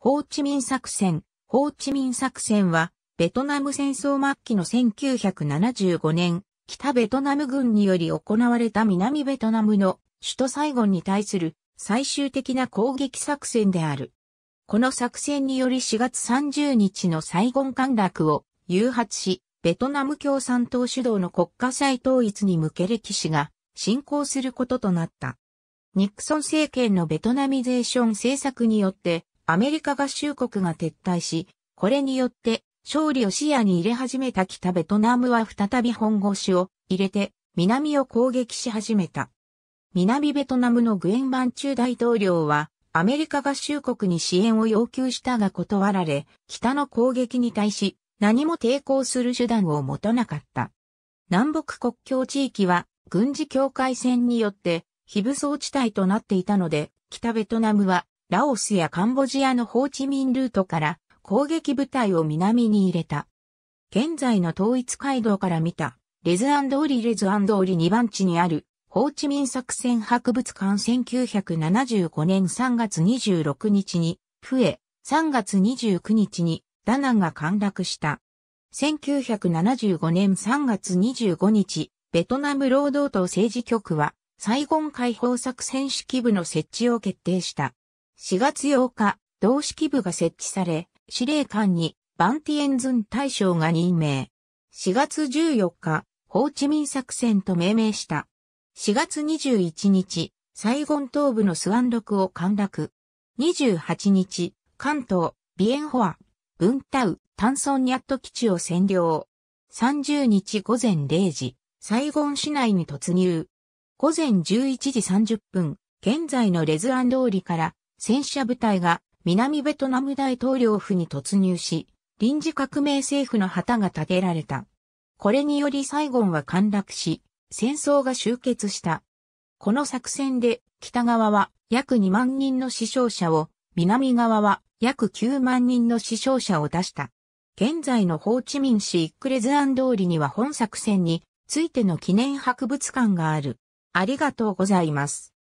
ホーチミン作戦。ホーチミン作戦は、ベトナム戦争末期の1975年、北ベトナム軍により行われた南ベトナムの首都サイゴンに対する最終的な攻撃作戦である。この作戦により4月30日のサイゴン陥落を誘発し、ベトナム共産党主導の国家再統一に向け歴史が進行することとなった。ニクソン政権のベトナミゼーション政策によって、アメリカ合衆国が撤退し、これによって勝利を視野に入れ始めた北ベトナムは再び本腰を入れて南を攻撃し始めた。南ベトナムのグエン・バン中大統領はアメリカ合衆国に支援を要求したが断られ、北の攻撃に対し何も抵抗する手段を持たなかった。南北国境地域は軍事境界線によって非武装地帯となっていたので、北ベトナムはラオスやカンボジアのホーチミンルートから攻撃部隊を南に入れた。現在の統一街道から見た、レズアンオリレズアンオリ2番地にある、ホーチミン作戦博物館1975年3月26日に、フエ、3月29日に、ダナンが陥落した。1975年3月25日、ベトナム労働党政治局は、サイゴン解放作戦指揮部の設置を決定した。4月8日、同式部が設置され、司令官にバンティエンズン大将が任命。4月14日、ホーチミン作戦と命名した。4月21日、サイゴン東部のスワンクを陥落。28日、関東、ビエンホア、ブンタウ、タンソンニャット基地を占領。30日午前0時、サイゴン市内に突入。午前11時30分、現在のレズアン通りから戦車部隊が南ベトナム大統領府に突入し、臨時革命政府の旗が立てられた。これによりサイゴンは陥落し、戦争が終結した。この作戦で北側は約2万人の死傷者を、南側は約9万人の死傷者を出した。現在のホーチミン市イックレズアン通りには本作戦についての記念博物館がある。ありがとうございます。